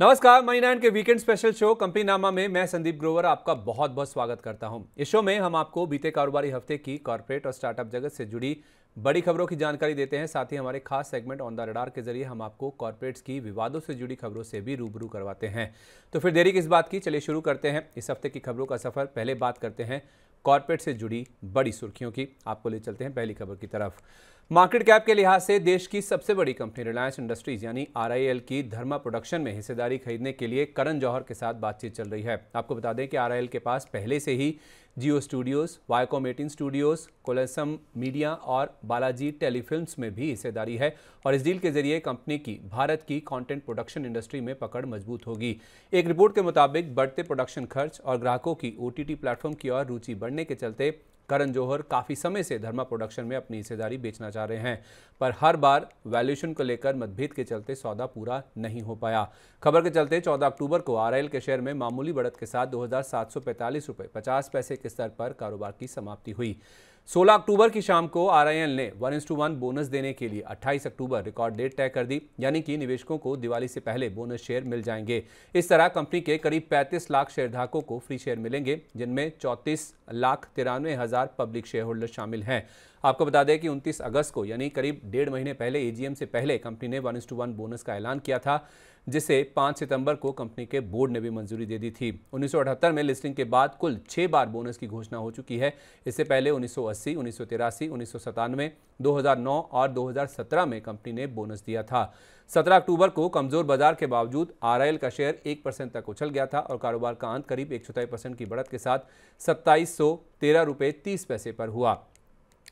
नमस्कार money nine के weekend special show company नामा में मैं संदीप ग्रोवर आपका बहुत बहुत स्वागत करता हूं इस शो में हम आपको बीते कारोबारी हफ्ते की कॉरपोरेट और स्टार्टअप जगत से जुड़ी बड़ी खबरों की जानकारी देते हैं साथ ही हमारे खास सेगमेंट ऑन द रडार के जरिए हम आपको कॉरपोरेट्स की विवादों से जुड़ी खबरों से भी रूबरू करवाते हैं तो फिर देरी किस बात की चलिए शुरू करते हैं इस हफ्ते की खबरों का सफर पहले बात करते हैं कॉरपोरेट से जुड़ी बड़ी सुर्खियों की आपको ले चलते हैं पहली खबर की तरफ मार्केट कैप के लिहाज से देश की सबसे बड़ी कंपनी रिलायंस इंडस्ट्रीज यानी आरआईएल की धर्मा प्रोडक्शन में हिस्सेदारी खरीदने के लिए करण जौहर के साथ बातचीत चल रही है आपको बता दें कि आरआईएल के पास पहले से ही Jio studios Viacom eighteen studios Colosseum media और बालाजी टेलीफिल्म्स में भी हिस्सेदारी है और इस डील के जरिए कंपनी की भारत की कंटेंट प्रोडक्शन इंडस्ट्री में पकड़ मजबूत होगी एक रिपोर्ट के मुताबिक बढ़ते प्रोडक्शन खर्च और ग्राहकों की ओ टी प्लेटफॉर्म की ओर रुचि बढ़ने के चलते करण जौहर काफ़ी समय से धर्मा प्रोडक्शन में अपनी हिस्सेदारी बेचना चाह रहे हैं पर हर बार वैल्यूशन को लेकर मतभेद के चलते सौदा पूरा नहीं हो पाया खबर के चलते 14 अक्टूबर को आर के शेयर में मामूली बढ़त के साथ दो हज़ार रुपए पचास पैसे के स्तर पर कारोबार की समाप्ति हुई 16 अक्टूबर की शाम को आरआईएल ने वन इंस टू वन बोनस देने के लिए 28 अक्टूबर रिकॉर्ड डेट तय कर दी यानी कि निवेशकों को दिवाली से पहले बोनस शेयर मिल जाएंगे इस तरह कंपनी के करीब 35 लाख शेयरधारकों को फ्री शेयर मिलेंगे जिनमें चौंतीस लाख तिरानवे हज़ार पब्लिक शेयर होल्डर शामिल हैं आपको बता दें कि 29 अगस्त को यानी करीब डेढ़ महीने पहले एजीएम से पहले कंपनी ने वन टू वन बोनस का ऐलान किया था जिसे 5 सितंबर को कंपनी के बोर्ड ने भी मंजूरी दे दी थी 1978 में लिस्टिंग के बाद कुल छह बार बोनस की घोषणा हो चुकी है इससे पहले 1980, उन्नीस सौ 2009 और 2017 में कंपनी ने बोनस दिया था 17 अक्टूबर को कमजोर बाजार के बावजूद आर का शेयर एक परसेंट तक उछल गया था और कारोबार का अंत करीब एक चौथाई परसेंट की बढ़त के साथ सत्ताईस सौ तेरह रुपये तीस पैसे पर हुआ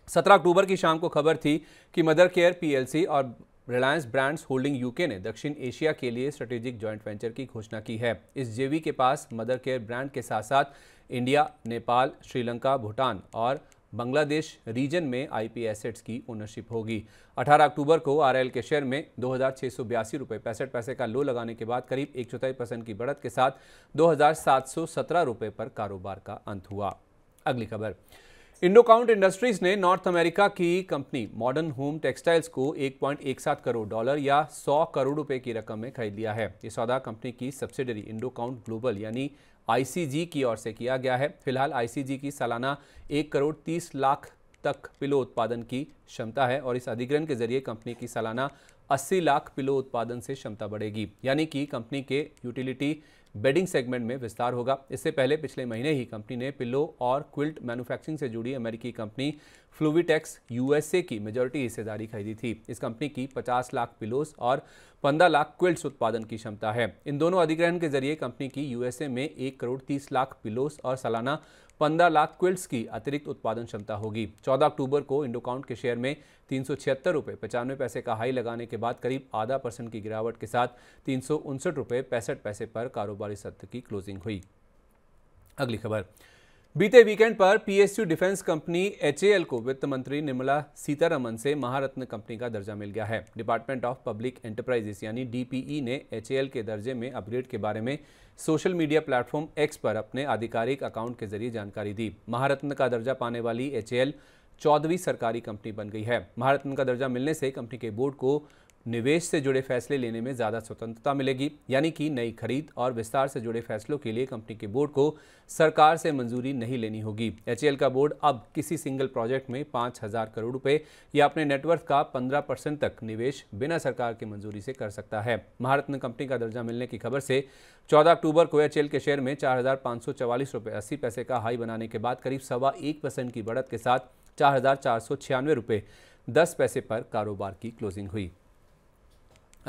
सत्रह अक्टूबर की शाम को खबर थी कि मदर केयर पीएलसी और रिलायंस ब्रांड्स होल्डिंग यूके ने दक्षिण एशिया के लिए स्ट्रेटेजिक जॉइंट वेंचर की घोषणा की है इस जेवी के पास मदर केयर ब्रांड के साथ साथ इंडिया नेपाल श्रीलंका भूटान और बांग्लादेश रीजन में आईपी एसेट्स की ओनरशिप होगी 18 अक्टूबर को आरएल के शेयर में दो हज़ार रुपए पैंसठ पैसे का लो लगाने के बाद करीब एक चौथाई परसेंट की बढ़त के साथ दो रुपए पर कारोबार का अंत हुआ अगली खबर इंडोकाउंट इंडस्ट्रीज ने नॉर्थ अमेरिका की कंपनी मॉडर्न होम टेक्सटाइल्स को 1.17 करोड़ डॉलर या 100 करोड़ रुपए की रकम में खरीद लिया है ये सौदा कंपनी की सब्सिडरी इंडोकाउंट ग्लोबल यानी आईसीजी की ओर से किया गया है फिलहाल आईसीजी की सालाना एक करोड़ तीस लाख तक पिलो उत्पादन की क्षमता है और इस अधिग्रहण के जरिए कंपनी की सालाना 80 लाख पिलो उत्पादन से क्षमता बढ़ेगी यानी कि कंपनी के यूटिलिटी बेडिंग सेगमेंट में विस्तार होगा इससे पहले पिछले महीने ही कंपनी ने पिल्लो और क्विल्ट मैन्युफैक्चरिंग से जुड़ी अमेरिकी कंपनी फ्लूविटेक्स यूएसए की मेजोरिटी हिस्सेदारी खरीदी थी इस कंपनी की 50 लाख पिलोस और 15 लाख क्विल्ट्स उत्पादन की क्षमता है इन दोनों अधिग्रहण के जरिए कंपनी की यूएसए में एक करोड़ तीस लाख पिलोस और सालाना पंद्रह लाख क्विल्ट्स की अतिरिक्त उत्पादन क्षमता होगी 14 अक्टूबर को इंडोकाउंट के शेयर में तीन सौ छिहत्तर रुपये पचानवे पैसे का हाई लगाने के बाद करीब आधा परसेंट की गिरावट के साथ तीन सौ उनसठ रुपये पैंसठ पैसे पर कारोबारी सत्र की क्लोजिंग हुई अगली खबर बीते वीकेंड पर पीएसयू डिफेंस कंपनी एचएएल को वित्त मंत्री निर्मला सीतारमन से महारत्न कंपनी का दर्जा मिल गया है डिपार्टमेंट ऑफ पब्लिक एंटरप्राइजेस यानी डीपीई e ने एचएएल के दर्जे में अपग्रेड के बारे में सोशल मीडिया प्लेटफॉर्म एक्स पर अपने आधिकारिक अकाउंट के जरिए जानकारी दी महारत्न का दर्जा पाने वाली एच चौदहवीं सरकारी कंपनी बन गई है महारत्न का दर्जा मिलने से कंपनी के बोर्ड को निवेश से जुड़े फैसले लेने में ज़्यादा स्वतंत्रता मिलेगी यानी कि नई खरीद और विस्तार से जुड़े फैसलों के लिए कंपनी के बोर्ड को सरकार से मंजूरी नहीं लेनी होगी एच का बोर्ड अब किसी सिंगल प्रोजेक्ट में पाँच हज़ार करोड़ रुपए या अपने नेटवर्थ का पंद्रह परसेंट तक निवेश बिना सरकार की मंजूरी से कर सकता है भारत कंपनी का दर्जा मिलने की खबर से चौदह अक्टूबर को एच के शेयर में चार हज़ार पैसे का हाई बनाने के बाद करीब सवा एक परसेंट की बढ़त के साथ चार हज़ार चार सौ छियानवे रुपये दस पैसे पर कारोबार की क्लोजिंग हुई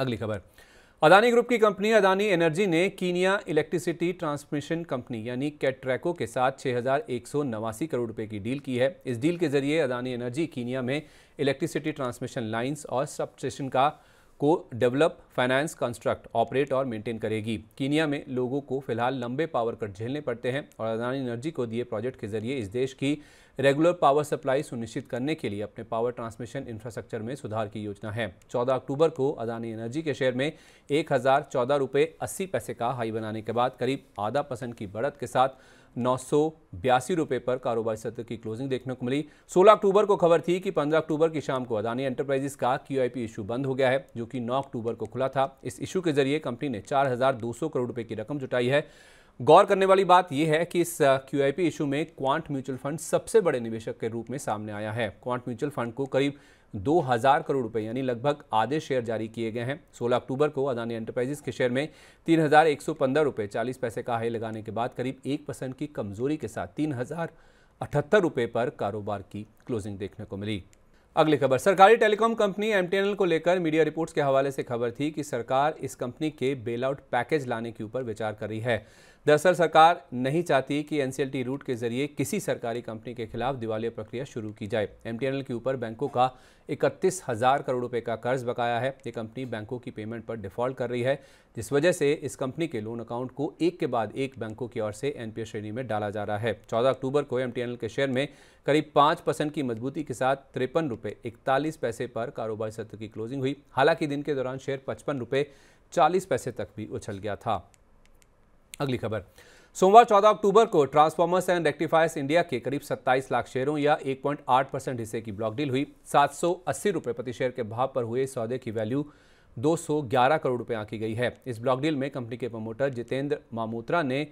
अगली खबर अदानी ग्रुप की कंपनी अदानी एनर्जी ने कीनिया इलेक्ट्रिसिटी ट्रांसमिशन कंपनी यानी कैट्रैको के साथ छः करोड़ रुपए की डील की है इस डील के जरिए अदानी एनर्जी कीनिया में इलेक्ट्रिसिटी ट्रांसमिशन लाइंस और सब स्टेशन का को डेवलप फाइनेंस कंस्ट्रक्ट ऑपरेट और मेंटेन करेगी कीनिया में लोगों को फिलहाल लंबे पावर कट झेलने पड़ते हैं और अदानी एनर्जी को दिए प्रोजेक्ट के जरिए इस देश की रेगुलर पावर सप्लाई सुनिश्चित करने के लिए अपने पावर ट्रांसमिशन इंफ्रास्ट्रक्चर में सुधार की योजना है 14 अक्टूबर को अदानी एनर्जी के शेयर में एक हज़ार चौदह रुपये अस्सी पैसे का हाई बनाने के बाद करीब आधा परसेंट की बढ़त के साथ नौ रुपए पर कारोबारी सत्र की क्लोजिंग देखने को मिली 16 अक्टूबर को खबर थी कि 15 अक्टूबर की शाम को अदानी एंटरप्राइजेस का क्यूआईपी इशू बंद हो गया है जो कि 9 अक्टूबर को खुला था इस इशू के जरिए कंपनी ने 4,200 करोड़ रुपए की रकम जुटाई है गौर करने वाली बात यह है कि इस क्यू आई इशू में क्वांट म्यूचुअल फंड सबसे बड़े निवेशक के रूप में सामने आया है क्वांट म्यूचुअल फंड को करीब 2000 करोड़ रुपए यानी लगभग आधे शेयर जारी किए गए हैं 16 अक्टूबर को अदानी एंटरप्राइजेस के शेयर में तीन हज़ार एक सौ पंद्रह रुपए चालीस पैसे का हाई लगाने के बाद करीब एक परसेंट की कमजोरी के साथ तीन हज़ार अठहत्तर रुपए पर कारोबार की क्लोजिंग देखने को मिली अगली खबर सरकारी टेलीकॉम कंपनी एम को लेकर मीडिया रिपोर्ट्स के हवाले से खबर थी कि सरकार इस कंपनी के बेल आउट पैकेज लाने के ऊपर विचार कर रही है दरअसल सरकार नहीं चाहती कि एनसीएलटी रूट के जरिए किसी सरकारी कंपनी के खिलाफ दिवालिया प्रक्रिया शुरू की जाए एमटीएनएल के ऊपर बैंकों का इकतीस हजार करोड़ रुपए का कर्ज बकाया है ये कंपनी बैंकों की पेमेंट पर डिफॉल्ट कर रही है जिस वजह से इस कंपनी के लोन अकाउंट को एक के बाद एक बैंकों की ओर से एनपीए श्रेणी में डाला जा रहा है 14 अक्टूबर को एमटीएनएल के शेयर में करीब पांच परसेंट की मजबूती के साथ तिरपन रुपये इकतालीस पैसे पर कारोबारी सत्र की क्लोजिंग हुई हालांकि दिन के दौरान शेयर पचपन रुपये चालीस पैसे तक भी उछल गया था अगली खबर सोमवार 14 अक्टूबर को ट्रांसफॉर्मर्स एंड रेक्टिफायर्स इंडिया के करीब 27 लाख शेयरों या 1.8 परसेंट हिस्से की ब्लॉक डील हुई सात रुपए प्रति शेयर के भाव पर हुए सौदे की वैल्यू 211 करोड़ रुपए आंकी गई है इस ब्लॉक डील में कंपनी के प्रमोटर जितेंद्र मामोत्रा ने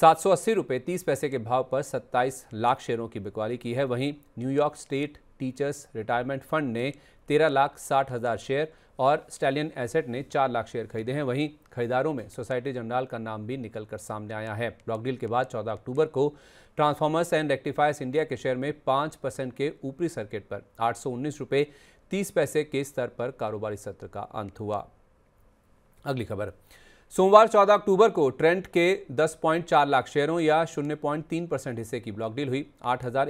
सात सौ अस्सी रुपये तीस पैसे के भाव पर 27 लाख शेयरों की बिकवाली की है वहीं New York state teachers retirement fund ने तेरह लाख साठ हज़ार शेयर और स्टैलियन एसेट ने चार लाख शेयर खरीदे हैं वहीं खरीदारों में सोसाइटी जनरल का नाम भी निकलकर सामने आया है ब्लॉक डील के बाद 14 अक्टूबर को ट्रांसफॉर्मर्स एंड रेक्टिफायर्स इंडिया के शेयर में पांच परसेंट के ऊपरी सर्किट पर आठ सौ तीस पैसे के स्तर पर कारोबारी सत्र का अंत हुआ अगली खबर सोमवार 14 अक्टूबर को ट्रेंट के 10.4 लाख शेयरों या 0.3 परसेंट हिस्से की ब्लॉक डील हुई आठ हज़ार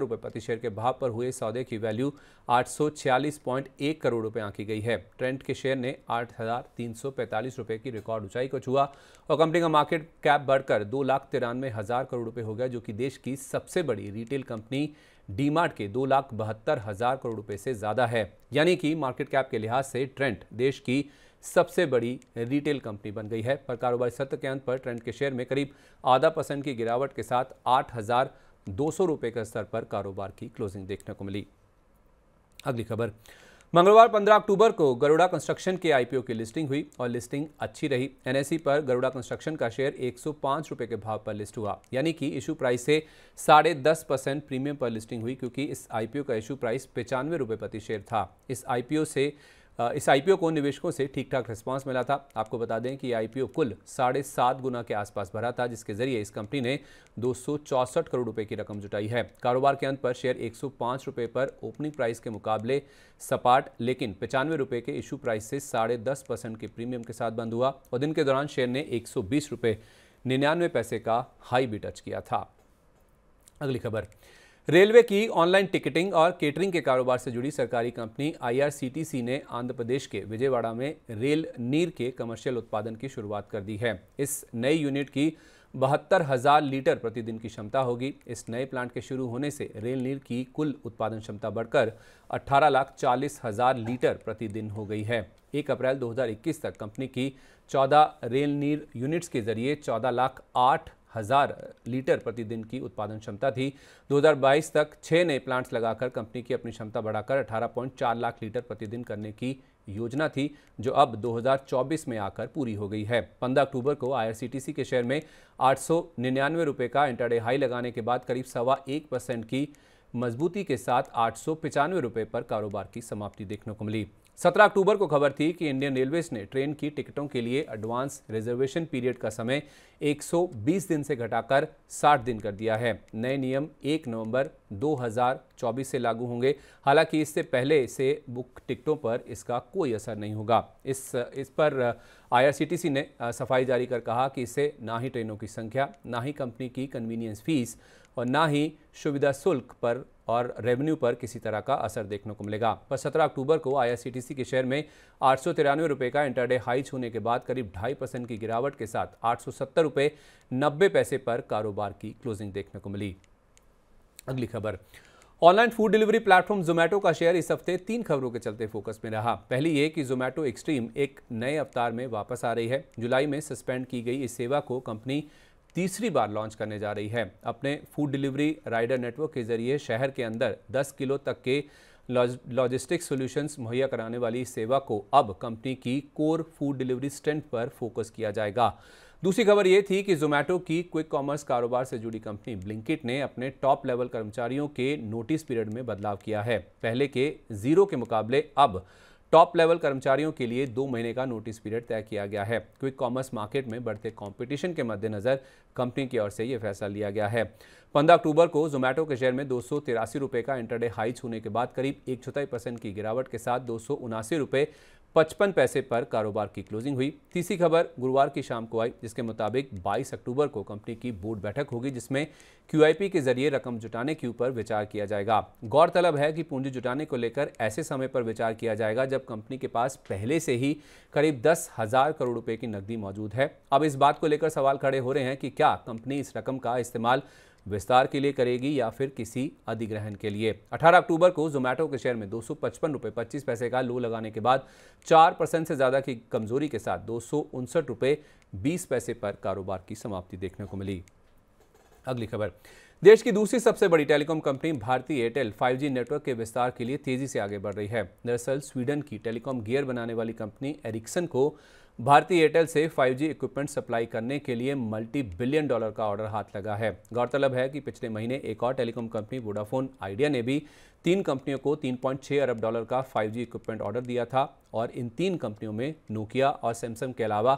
रुपये प्रति शेयर के भाव पर हुए सौदे की वैल्यू 846.1 करोड़ रुपए आंकी गई है ट्रेंट के शेयर ने 8,345 रुपए की रिकॉर्ड ऊंचाई को छुआ और कंपनी का मार्केट कैप बढ़कर दो लाख तिरानवे हज़ार करोड़ रुपये हो गया जो कि देश की सबसे बड़ी रिटेल कंपनी डीमार्ट के दो लाख बहत्तर हज़ार करोड़ रुपये से ज़्यादा है यानी कि मार्केट कैप के लिहाज से ट्रेंट देश की सबसे बड़ी रिटेल कंपनी बन गई है पर कारोबारी सत्र के अंत पर ट्रेंड के शेयर में करीब आधा परसेंट की गिरावट के साथ आठ हज़ार दो सौ रुपए के स्तर पर कारोबार की क्लोजिंग देखने को मिली अगली खबर मंगलवार 15 अक्टूबर को गरुड़ा कंस्ट्रक्शन के आईपीओ की लिस्टिंग हुई और लिस्टिंग अच्छी रही एनएससी पर गरुड़ा कंस्ट्रक्शन का शेयर एक सौ रुपए के भाव पर लिस्ट हुआ यानी कि इशू प्राइस से साढ़े दस परसेंट प्रीमियम पर लिस्टिंग हुई क्योंकि इस आईपीओ का इशू प्राइस पचानवे रुपये प्रति शेयर था इस आईपीओ से इस आईपीओ को निवेशकों से ठीक ठाक रिस्पांस मिला था आपको बता दें कि आईपीओ कुल साढ़े सात गुना के आसपास भरा था जिसके जरिए इस कंपनी ने दो करोड़ रुपए की रकम जुटाई है कारोबार के अंत पर शेयर एक रुपए पर ओपनिंग प्राइस के मुकाबले सपाट लेकिन पचानवे रुपए के इशू प्राइस से साढ़े दस परसेंट के प्रीमियम के साथ बंद हुआ और दिन के दौरान शेयर ने एक सौ निन्यानवे पैसे का हाई भी टच किया था अगली खबर रेलवे की ऑनलाइन टिकटिंग और केटरिंग के कारोबार से जुड़ी सरकारी कंपनी आईआरसीटीसी ने आंध्र प्रदेश के विजयवाड़ा में रेल नीर के कमर्शियल उत्पादन की शुरुआत कर दी है इस नई यूनिट की बहत्तर हजार लीटर प्रतिदिन की क्षमता होगी इस नए प्लांट के शुरू होने से रेल नीर की कुल उत्पादन क्षमता बढ़कर अट्ठारह लाख चालीस हजार लीटर प्रतिदिन हो गई है एक अप्रैल 2021 तक कंपनी की 14 रेल नीर यूनिट्स के जरिए 14 लाख आठ हज़ार लीटर प्रतिदिन की उत्पादन क्षमता थी 2022 तक छह नए प्लांट्स लगाकर कंपनी की अपनी क्षमता बढ़ाकर 18.4 लाख लीटर प्रतिदिन करने की योजना थी जो अब 2024 में आकर पूरी हो गई है 15 अक्टूबर को आईआरसीटीसी के शेयर में आठ सौ निन्यानवे रुपये का इंटरडे हाई लगाने के बाद करीब सवा एक परसेंट की मजबूती के साथ आठ रुपए पर कारोबार की समाप्ति देखने को मिली सत्रह अक्टूबर को खबर थी कि इंडियन रेलवेज ने ट्रेन की टिकटों के लिए एडवांस रिजर्वेशन पीरियड का समय 120 दिन से घटाकर 60 दिन कर दिया है नए नियम 1 नवंबर 2024 से लागू होंगे हालांकि इससे पहले से बुक टिकटों पर इसका कोई असर नहीं होगा इस इस पर आईआरसीटीसी ने सफाई जारी कर कहा कि इससे ना ही ट्रेनों की संख्या ना ही कंपनी की कन्वीनियंस फीस और ना ही सुविधा शुल्क पर और रेवेन्यू पर किसी तरह का असर देखने को मिलेगा पर 17 अक्टूबर को आईआरसीटीसी के शेयर में आठ रुपए का इंटरडे हाई छूने के बाद करीब ढाई परसेंट की गिरावट के साथ आठ सौ रुपये नब्बे पैसे पर कारोबार की क्लोजिंग देखने को मिली अगली खबर online food delivery platform Zomato का शेयर इस हफ्ते तीन खबरों के चलते फोकस में रहा पहली ये कि जोमेटो एक्सट्रीम एक नए अवतार में वापस आ रही है जुलाई में सस्पेंड की गई इस सेवा को कंपनी तीसरी बार लॉन्च करने जा रही है अपने फूड डिलीवरी राइडर नेटवर्क के जरिए शहर के अंदर 10 किलो तक के लॉजिस्टिक सॉल्यूशंस मुहैया कराने वाली सेवा को अब कंपनी की कोर फूड डिलीवरी स्टैंड पर फोकस किया जाएगा दूसरी खबर ये थी कि जोमेटो की क्विक कॉमर्स कारोबार से जुड़ी कंपनी ब्लिंकिट ने अपने टॉप लेवल कर्मचारियों के नोटिस पीरियड में बदलाव किया है पहले के जीरो के मुकाबले अब टॉप लेवल कर्मचारियों के लिए दो महीने का नोटिस पीरियड तय किया गया है क्विक कॉमर्स मार्केट में बढ़ते कंपटीशन के मद्देनजर कंपनी की ओर से यह फैसला लिया गया है 15 अक्टूबर को जोमैटो के शेयर में दो रुपए का इंटरडे हाई छूने के बाद करीब एक चौथाई परसेंट की गिरावट के साथ दो रुपए पचपन पैसे पर कारोबार की क्लोजिंग हुई तीसरी खबर गुरुवार की शाम को आई जिसके मुताबिक 22 अक्टूबर को कंपनी की बोर्ड बैठक होगी जिसमें क्यूआईपी के जरिए रकम जुटाने के ऊपर विचार किया जाएगा गौरतलब है कि पूंजी जुटाने को लेकर ऐसे समय पर विचार किया जाएगा जब कंपनी के पास पहले से ही करीब दस हजार करोड़ रुपए की नकदी मौजूद है अब इस बात को लेकर सवाल खड़े हो रहे हैं कि क्या कंपनी इस रकम का इस्तेमाल विस्तार के लिए करेगी या फिर किसी अधिग्रहण के लिए 18 अक्टूबर को जोमैटो के शेयर में दो सौ पैसे का लो लगाने के बाद 4 परसेंट से ज़्यादा की कमजोरी के साथ दो सौ पैसे पर कारोबार की समाप्ति देखने को मिली अगली खबर देश की दूसरी सबसे बड़ी टेलीकॉम कंपनी भारतीय एयरटेल 5G नेटवर्क के विस्तार के लिए तेजी से आगे बढ़ रही है दरअसल स्वीडन की टेलीकॉम गियर बनाने वाली कंपनी एरिक्सन को भारतीय एयरटेल से 5G इक्विपमेंट सप्लाई करने के लिए मल्टी बिलियन डॉलर का ऑर्डर हाथ लगा है गौरतलब है कि पिछले महीने एक और टेलीकॉम कंपनी वोडाफोन आइडिया ने भी तीन कंपनियों को 3.6 अरब डॉलर का 5G इक्विपमेंट ऑर्डर दिया था और इन तीन कंपनियों में नोकिया और सैमसंग के अलावा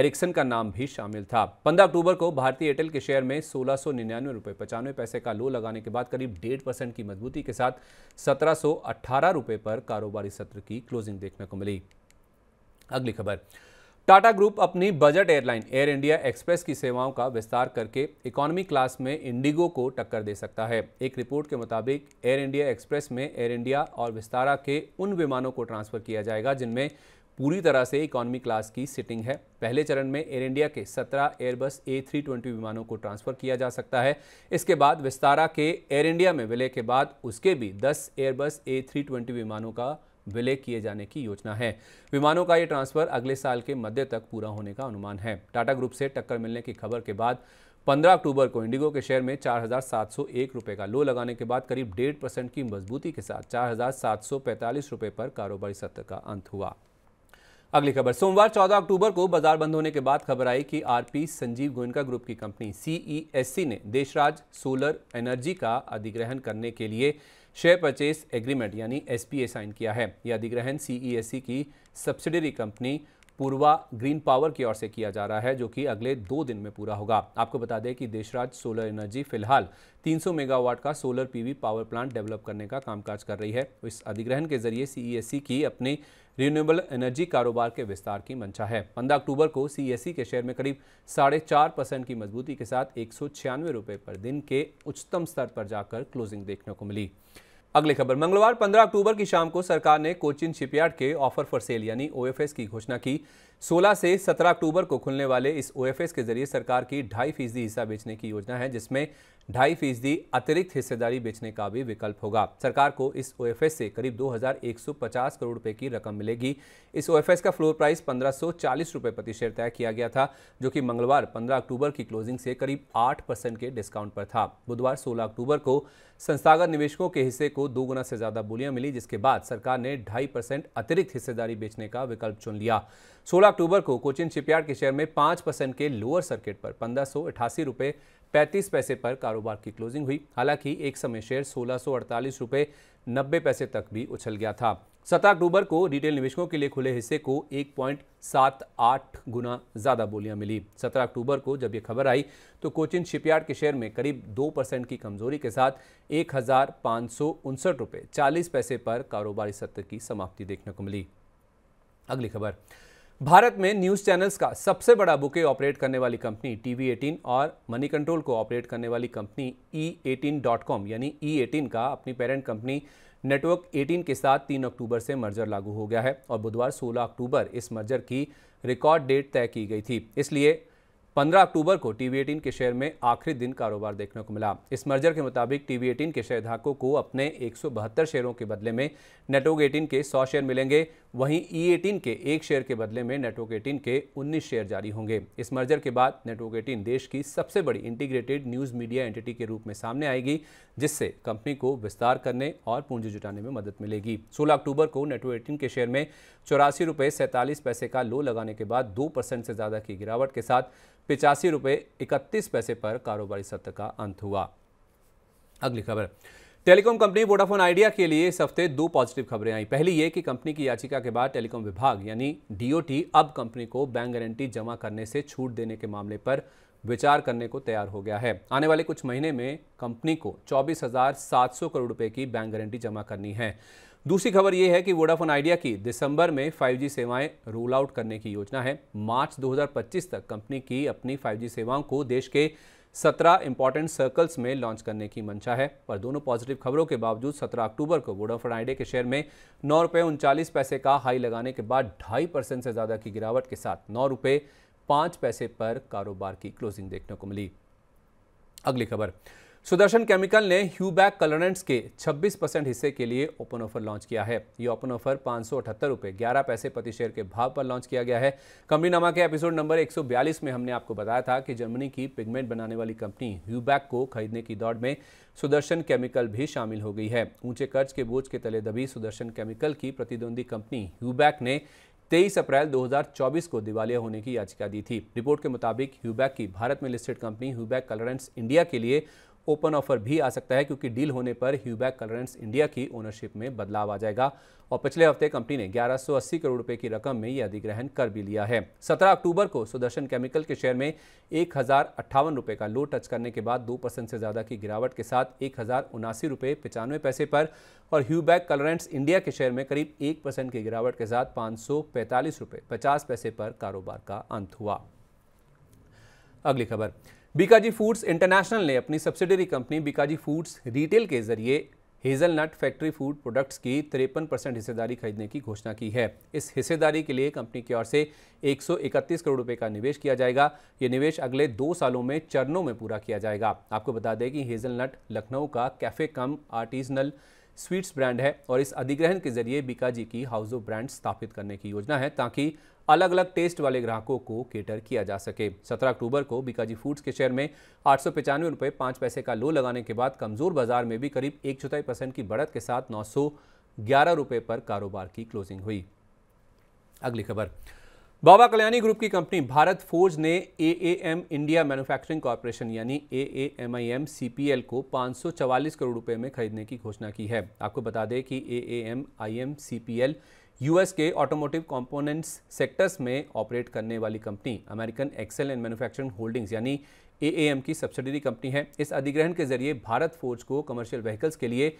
एरिक्सन का नाम भी शामिल था 15 अक्टूबर को भारतीय एयरटेल के शेयर में सोलह सौ निन्यानवे पचानवे पैसे का लो लगाने के बाद करीब डेढ़ परसेंट की मजबूती के साथ सत्रह सौ अट्ठारह पर कारोबारी सत्र की क्लोजिंग देखने को मिली अगली खबर टाटा ग्रुप अपनी budget airline Air India Express की सेवाओं का विस्तार करके इकोनॉमी क्लास में इंडिगो को टक्कर दे सकता है एक रिपोर्ट के मुताबिक एयर इंडिया एक्सप्रेस में एयर इंडिया और विस्तारा के उन विमानों को ट्रांसफ़र किया जाएगा जिनमें पूरी तरह से इकोनॉमी क्लास की सिटिंग है पहले चरण में एयर इंडिया के 17 एयरबस ए थ्री विमानों को ट्रांसफ़र किया जा सकता है इसके बाद विस्तारा के एयर इंडिया में विलय के बाद उसके भी 10 एयरबस ए थ्री विमानों का विलय किए जाने की योजना है विमानों का ये ट्रांसफर अगले साल के मध्य तक पूरा होने का अनुमान है टाटा ग्रुप से टक्कर मिलने की खबर के बाद 15 अक्टूबर को इंडिगो के शेयर में चार रुपए का लो लगाने के बाद करीब डेढ़ परसेंट की मजबूती के साथ चार रुपए पर कारोबारी सत्र का अंत हुआ अगली खबर सोमवार 14 अक्टूबर को बाजार बंद होने के बाद खबर आई कि आरपी संजीव गोयनका ग्रुप की कंपनी सीईएससी ने देशराज सोलर एनर्जी का अधिग्रहण करने के लिए शेयर परचेस एग्रीमेंट यानी एसपीए साइन किया है यह अधिग्रहण सीईएससी e e की subsidiary company Purva green power की ओर से किया जा रहा है जो कि अगले दो दिन में पूरा होगा आपको बता दें कि देशराज सोलर एनर्जी फिलहाल 300 मेगावाट का solar PV power plant develop करने का कामकाज कर रही है इस अधिग्रहण के जरिए सीईएससी e की अपने रिन्यूएबल एनर्जी कारोबार के विस्तार की मंशा है पंद्रह अक्टूबर को सीएससी के शेयर में करीब साढ़े चार परसेंट की मजबूती के साथ एक सौ पर दिन के उच्चतम स्तर पर जाकर क्लोजिंग देखने को मिली अगली खबर मंगलवार 15 अक्टूबर की शाम को सरकार ने कोचिन शिपयार्ड के ऑफर फॉर सेल यानी ओएफएस की घोषणा की 16 से 17 अक्टूबर को खुलने वाले इस ओएफएस के जरिए सरकार की ढाई फीसदी हिस्सा बेचने की योजना है जिसमें ढाई फीसदी अतिरिक्त हिस्सेदारी बेचने का भी विकल्प होगा सरकार को इस ओएफएस से करीब 2,150 करोड़ रुपए की रकम मिलेगी इस ओएफएस का फ्लोर प्राइस 1540 रुपए प्रति शेयर तय किया गया था जो कि मंगलवार 15 अक्टूबर की क्लोजिंग से करीब 8 परसेंट के डिस्काउंट पर था बुधवार 16 अक्टूबर को संस्थागत निवेशकों के हिस्से को दो गुना से ज़्यादा बोलियां मिली जिसके बाद सरकार ने ढाई अतिरिक्त हिस्सेदारी बेचने का विकल्प चुन लिया 16 अक्टूबर को कोचिन शिपयार्ड के शेयर में 5 परसेंट के लोअर सर्किट पर पंद्रह सौ अठासी रुपये पैंतीस पैसे पर कारोबार की क्लोजिंग हुई हालांकि एक समय शेयर सोलह सौ अड़तालीस रुपये नब्बे पैसे तक भी उछल गया था सत्रह अक्टूबर को रिटेल निवेशकों के लिए खुले हिस्से को एक सात आठ गुना ज़्यादा बोलियां मिली सत्रह अक्टूबर को जब ये खबर आई तो कोचिन शिपयार्ड के शेयर में करीब दो परसेंट की कमजोरी के साथ एक हज़ार पाँच सौ उनसठ रुपये चालीस पैसे पर कारोबारी सत्र की समाप्ति देखने को मिली अगली खबर भारत में न्यूज़ चैनल्स का सबसे बड़ा बुके ऑपरेट करने वाली कंपनी टीवी 18 और मनी कंट्रोल को ऑपरेट करने वाली कंपनी कॉम यानी एटीन का अपनी पेरेंट कंपनी नेटवर्क 18 के साथ 3 अक्टूबर से मर्जर लागू हो गया है और बुधवार 16 अक्टूबर इस मर्जर की रिकॉर्ड डेट तय की गई थी इसलिए 15 अक्टूबर को टीवी 18 के शेयर में आखिरी दिन कारोबार देखने को मिला इस मर्जर के मुताबिक टीवी 18 के शेयरधारकों को अपने एक शेयरों के बदले में नेटवर्क 18 के 100 शेयर मिलेंगे वहीं ई e 18 के एक शेयर के बदले में नेटवर्क 18 के 19 शेयर जारी होंगे इस मर्जर के बाद नेटवर्क 18 देश की सबसे बड़ी इंटीग्रेटेड न्यूज़ मीडिया एंटिटी के रूप में सामने आएगी जिससे कंपनी को विस्तार करने और पूंजी जुटाने में मदद मिलेगी सोलह अक्टूबर को नेटवर्क एटीन के शेयर में चौरासी रुपये सैंतालीस पैसे का लो लगाने के बाद दो परसेंट से ज़्यादा की गिरावट के साथ पिचासी रुपये इकतीस पैसे पर कारोबारी सत्र का अंत हुआ अगली खबर टेलीकॉम कंपनी वोडाफोन आइडिया के लिए इस हफ्ते दो पॉजिटिव खबरें आई पहली ये कि कंपनी की याचिका के बाद टेलीकॉम विभाग यानी डीओटी अब कंपनी को बैंक गारंटी जमा करने से छूट देने के मामले पर विचार करने को तैयार हो गया है आने वाले कुछ महीने में कंपनी को चौबीस करोड़ रुपए की बैंक गारंटी जमा करनी है दूसरी खबर यह है कि वोडाफोन आइडिया की दिसंबर में 5G सेवाएं रोल आउट करने की योजना है मार्च 2025 तक कंपनी की अपनी 5G सेवाओं को देश के 17 इंपॉर्टेंट सर्कल्स में लॉन्च करने की मंशा है पर दोनों पॉजिटिव खबरों के बावजूद 17 अक्टूबर को वोडाफोन आइडिया के शेयर में नौ रुपये उनचालीस पैसे का हाई लगाने के बाद ढाई परसेंट से ज़्यादा की गिरावट के साथ नौ रुपये पाँच पैसे पर कारोबार की क्लोजिंग देखने को मिली अगली खबर सुदर्शन केमिकल ने ह्यूबैक कलरेंट्स के 26 परसेंट हिस्से के लिए ओपन ऑफर लॉन्च किया है ये ओपन ऑफर पाँच सौ रुपये ग्यारह पैसे प्रति शेयर के भाव पर लॉन्च किया गया है कंपनी नामा के एपिसोड नंबर 142 में हमने आपको बताया था कि जर्मनी की पिगमेंट बनाने वाली कंपनी ह्यूबैक को खरीदने की दौड़ में सुदर्शन केमिकल भी शामिल हो गई है ऊंचे कर्ज के बोझ के तले दबी सुदर्शन केमिकल की प्रतिद्वंदी कंपनी ह्यूबैक ने 23 अप्रैल 2024 को दिवालिया होने की याचिका दी थी रिपोर्ट के मुताबिक ह्यूबैक की भारत में listed company Heubach colourants India के लिए ओपन ऑफर भी आ सकता है क्योंकि डील होने पर ह्यूबैक कलरेंट्स इंडिया की ओनरशिप में बदलाव आ जाएगा और पिछले हफ्ते कंपनी ने 1180 करोड़ रुपए की रकम में यह अधिग्रहण कर भी लिया है 17 अक्टूबर को सुदर्शन केमिकल के शेयर में एक रुपए का लो टच करने के बाद दो परसेंट से ज़्यादा की गिरावट के साथ एक रुपए पचानवे पैसे पर और ह्यूबैक कलरेंट्स इंडिया के शेयर में करीब एक परसेंट की गिरावट के साथ पाँच रुपए पचास पैसे पर कारोबार का अंत हुआ अगली खबर बीकाजी फूड्स इंटरनेशनल ने अपनी subsidiary company Bikaji foods retail के जरिए हेजलनट फैक्ट्री फूड प्रोडक्ट्स की तिरपन परसेंट हिस्सेदारी खरीदने की घोषणा की है इस हिस्सेदारी के लिए कंपनी की ओर से 131 करोड़ रुपए का निवेश किया जाएगा ये निवेश अगले दो सालों में चरणों में पूरा किया जाएगा आपको बता दें कि हेजलनट लखनऊ का cafe cum artisanal sweets brand है और इस अधिग्रहण के जरिए बीकाजी की हाउस ऑफ ब्रांड स्थापित करने की योजना है ताकि अलग अलग टेस्ट वाले ग्राहकों को केटर किया जा सके 17 अक्टूबर को बीकाजी फूड्स के शेयर में आठ सौ पचानवे रुपये पाँच पैसे का लो लगाने के बाद कमजोर बाजार में भी करीब एक चौथाई परसेंट की बढ़त के साथ नौ सौ ग्यारह रुपये पर कारोबार की क्लोजिंग हुई अगली खबर बाबा कल्याणी ग्रुप की कंपनी भारत फोर्ज ने एएएम इंडिया मैन्युफैक्चरिंग कॉरपोरेशन यानी एएएमआईएम सीपीएल को 544 करोड़ रुपए में खरीदने की घोषणा की है आपको बता दें कि एएएमआईएम सीपीएल यूएस के ऑटोमोटिव कंपोनेंट्स सेक्टर्स में ऑपरेट करने वाली company American axle and manufacturing holdings यानी एएएम की सब्सिडरी कंपनी है इस अधिग्रहण के जरिए भारत फोर्ज को कमर्शियल व्हीकल्स के लिए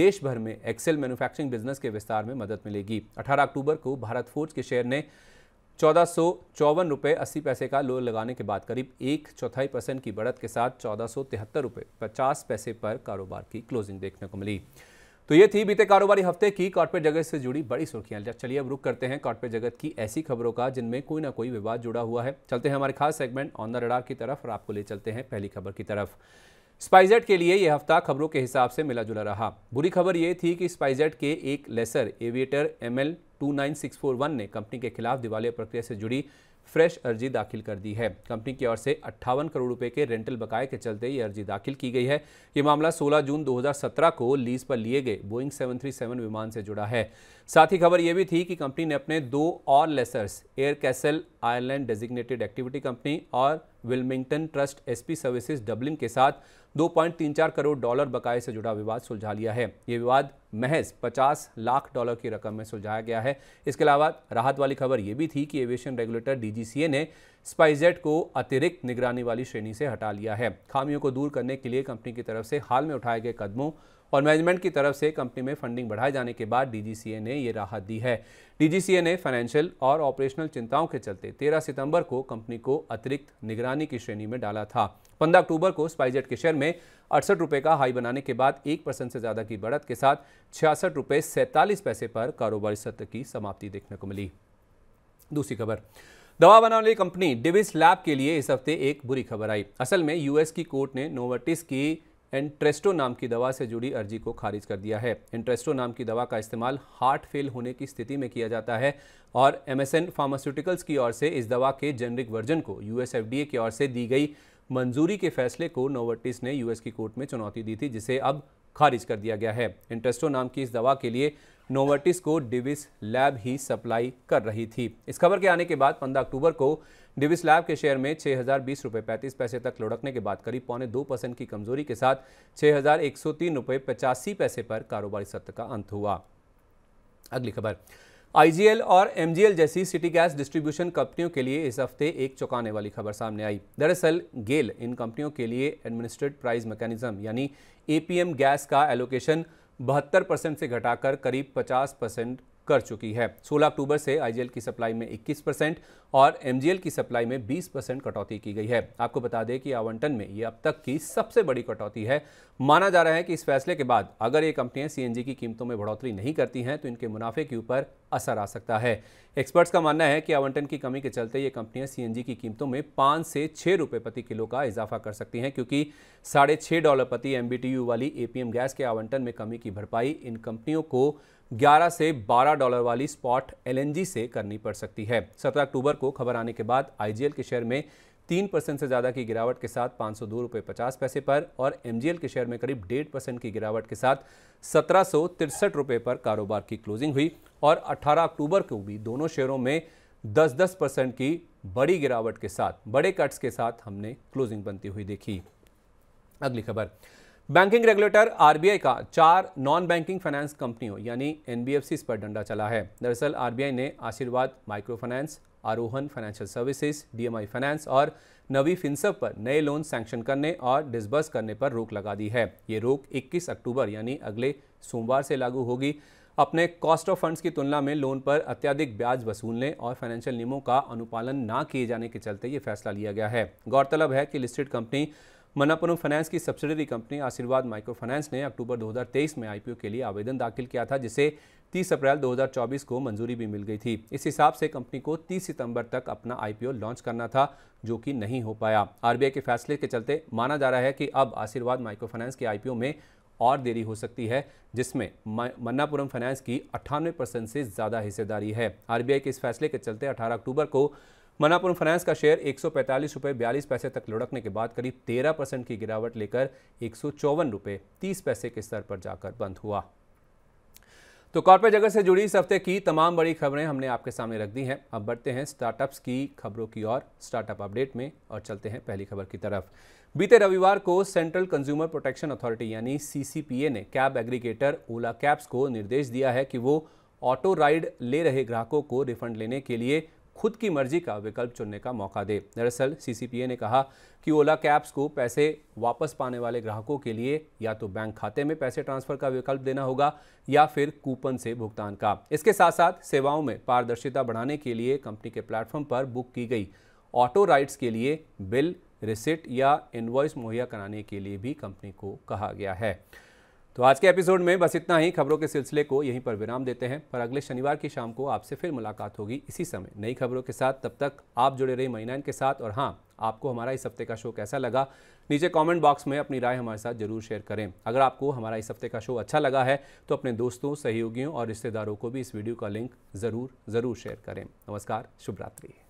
देश भर में एक्सेल मैन्युफैक्चरिंग बिजनेस के विस्तार में मदद मिलेगी अठारह अक्टूबर को भारत फोर्ज के शेयर ने चौदह सौ चौवन रुपये अस्सी पैसे का लोन लगाने के बाद करीब एक चौथाई परसेंट की बढ़त के साथ चौदह सौ तिहत्तर रुपये पचास पैसे पर कारोबार की क्लोजिंग देखने को मिली तो ये थी बीते कारोबारी हफ्ते की कॉर्पोरेट जगत से जुड़ी बड़ी सुर्खियां चलिए अब रुक करते हैं कॉर्पोरेट जगत की ऐसी खबरों का जिनमें कोई ना कोई विवाद जुड़ा हुआ है चलते हैं हमारे खास सेगमेंट ऑन द रडार की तरफ और आपको ले चलते हैं पहली खबर की तरफ स्पाइजेट के लिए यह हफ्ता खबरों के हिसाब से मिला जुला रहा बुरी खबर ये थी कि स्पाइजेट के एक लेसर एविएटर एम एल 29641 ने कंपनी के खिलाफ दिवालिया प्रक्रिया से जुड़ी फ्रेश अर्जी दाखिल कर दी है कंपनी की ओर से अट्ठावन करोड़ रुपए के रेंटल बकाए के चलते ये अर्जी दाखिल की गई है ये मामला 16 जून 2017 को लीज पर लिए गए बोइंग 737 विमान से जुड़ा है साथ ही खबर ये भी थी कि कंपनी ने अपने दो और lessors air castle Ireland designated activity company और Wilmington trust SP services Dublin के साथ 2.34 करोड़ डॉलर बकाए से जुड़ा विवाद सुलझा लिया है ये विवाद महज 50 लाख डॉलर की रकम में सुलझाया गया है इसके अलावा राहत वाली खबर ये भी थी कि एविएशन रेगुलेटर डीजीसीए ने स्पाइजेट को अतिरिक्त निगरानी वाली श्रेणी से हटा लिया है खामियों को दूर करने के लिए कंपनी की तरफ से हाल में उठाए गए कदमों और मैनेजमेंट की तरफ से कंपनी में फंडिंग बढ़ाए जाने के बाद डीजीसीए ने ये राहत दी है डीजीसीए ने फाइनेंशियल और ऑपरेशनल चिंताओं के चलते 13 सितंबर को कंपनी को अतिरिक्त निगरानी की श्रेणी में डाला था 15 अक्टूबर को स्पाइजेट के शेयर में अड़सठ रुपये का हाई बनाने के बाद एक परसेंट से ज़्यादा की बढ़त के साथ छियासठ रुपये सैंतालीस पैसे पर कारोबारी सत्र की समाप्ति देखने को मिली दूसरी खबर दवा बनाने वाली कंपनी डिविस लैब के लिए इस हफ्ते एक बुरी खबर आई असल में यूएस की कोर्ट ने नोवर्टिस की एंट्रेस्टो नाम की दवा से जुड़ी अर्जी को खारिज कर दिया है एंट्रेस्टो नाम की दवा का इस्तेमाल हार्ट फेल होने की स्थिति में किया जाता है और एमएसएन फार्मास्यूटिकल्स की ओर से इस दवा के जेनरिक वर्जन को यूएसएफडीए की ओर से दी गई मंजूरी के फैसले को नोवर्टिस ने यूएस की कोर्ट में चुनौती दी थी जिसे अब खारिज कर दिया गया है इंट्रेस्टो नाम की इस दवा के लिए नोवर्टिस को डिविस लैब ही सप्लाई कर रही थी इस खबर के आने के बाद 15 अक्टूबर को डिविस लैब के शेयर में छः हज़ार बीस रुपये पैंतीस पैसे तक लुढ़कने के बाद करीब पौने दो परसेंट की कमजोरी के साथ छः हज़ार एक सौ तीन रुपये पचासी पैसे पर कारोबारी सत्र का अंत हुआ अगली खबर आईजीएल और एमजीएल जैसी सिटी गैस डिस्ट्रीब्यूशन कंपनियों के लिए इस हफ्ते एक चौंकाने वाली खबर सामने आई दरअसल गेल इन कंपनियों के लिए एडमिनिस्ट्रेट प्राइस मैकेनिज्म यानी एपीएम गैस का एलोकेशन बहत्तर परसेंट से घटाकर करीब 50 परसेंट कर चुकी है 16 अक्टूबर से आईजीएल की सप्लाई में 21 परसेंट और एमजीएल की सप्लाई में 20 परसेंट कटौती की गई है आपको बता दें कि आवंटन में ये अब तक की सबसे बड़ी कटौती है माना जा रहा है कि इस फैसले के बाद अगर ये कंपनियां सीएनजी की कीमतों में बढ़ोतरी नहीं करती हैं तो इनके मुनाफे के ऊपर असर आ सकता है एक्सपर्ट्स का मानना है कि आवंटन की कमी के चलते ये कंपनियां सीएनजी की कीमतों में पाँच से छः रुपये प्रति किलो का इजाफा कर सकती हैं क्योंकि साढ़े छः डॉलर प्रति एम वाली ए गैस के आवंटन में कमी की भरपाई इन कंपनियों को 11 से 12 डॉलर वाली स्पॉट एलएनजी से करनी पड़ सकती है 17 अक्टूबर को खबर आने के बाद आईजीएल के शेयर में तीन परसेंट से ज़्यादा की गिरावट के साथ पाँच सौ दो रुपये पचास पैसे पर और एम के शेयर में करीब डेढ़ परसेंट की गिरावट के साथ सत्रह सौ तिरसठ रुपये पर कारोबार की क्लोजिंग हुई और 18 अक्टूबर को भी दोनों शेयरों में 10-10 परसेंट की बड़ी गिरावट के साथ बड़े कट्स के साथ हमने क्लोजिंग बनती हुई देखी अगली खबर बैंकिंग रेगुलेटर आरबीआई का चार नॉन बैंकिंग फाइनेंस कंपनियों यानी एनबीएफसी पर डंडा चला है दरअसल आरबीआई ने Asirvad micro finance Arohan financial services DMI finance और नवी फिनसब पर नए लोन सैंक्शन करने और डिसबर्स करने पर रोक लगा दी है ये रोक 21 अक्टूबर यानी अगले सोमवार से लागू होगी अपने कॉस्ट ऑफ फंड्स की तुलना में लोन पर अत्यधिक ब्याज वसूलने और फाइनेंशियल नियमों का अनुपालन ना किए जाने के चलते ये फैसला लिया गया है गौरतलब है कि लिस्टेड कंपनी मनापनम फाइनेंस की subsidiary company Asirvad micro finance ने अक्टूबर 2023 में आईपीओ के लिए आवेदन दाखिल किया था जिसे 30 अप्रैल 2024 को मंजूरी भी मिल गई थी इस हिसाब से कंपनी को 30 सितंबर तक अपना आईपीओ लॉन्च करना था जो कि नहीं हो पाया आरबीआई के फैसले के चलते माना जा रहा है कि अब आशीर्वाद माइक्रो फाइनेंस के आईपीओ में और देरी हो सकती है जिसमें मन्नापुरम फाइनेंस की अट्ठानवे परसेंट से ज़्यादा हिस्सेदारी है आरबीआई के इस फैसले के चलते अठारह अक्टूबर को मनापुर फाइनेंस का शेयर एक सौ पैंतालीस पैसे तक लुढ़कने के बाद करीब 13 परसेंट की गिरावट लेकर एक सौ पैसे के स्तर पर जाकर बंद हुआ तो कॉर्पोरेट जगत से जुड़ी इस हफ्ते की तमाम बड़ी खबरें हमने आपके सामने रख दी हैं अब बढ़ते हैं स्टार्टअप्स की खबरों की ओर स्टार्टअप अपडेट में और चलते हैं पहली खबर की तरफ बीते रविवार को सेंट्रल कंज्यूमर प्रोटेक्शन अथॉरिटी यानी सीसीपीए ने कैब एग्रीगेटर ओला कैब्स को निर्देश दिया है कि वो ऑटो राइड ले रहे ग्राहकों को रिफंड लेने के लिए खुद की मर्जी का विकल्प चुनने का मौका दे दरअसल सीसीपीए ने कहा कि ओला कैब्स को पैसे वापस पाने वाले ग्राहकों के लिए या तो बैंक खाते में पैसे ट्रांसफर का विकल्प देना होगा या फिर कूपन से भुगतान का इसके साथ साथ सेवाओं में पारदर्शिता बढ़ाने के लिए कंपनी के प्लेटफॉर्म पर बुक की गई ऑटो राइड्स के लिए बिल रिसिट या इन्वॉइस मुहैया कराने के लिए भी कंपनी को कहा गया है तो आज के एपिसोड में बस इतना ही खबरों के सिलसिले को यहीं पर विराम देते हैं पर अगले शनिवार की शाम को आपसे फिर मुलाकात होगी इसी समय नई खबरों के साथ तब तक आप जुड़े रहे मई के साथ और हाँ आपको हमारा इस हफ्ते का शो कैसा लगा नीचे कमेंट बॉक्स में अपनी राय हमारे साथ जरूर शेयर करें अगर आपको हमारा इस हफ्ते का शो अच्छा लगा है तो अपने दोस्तों सहयोगियों और रिश्तेदारों को भी इस वीडियो का लिंक ज़रूर ज़रूर शेयर करें नमस्कार शुभरात्रि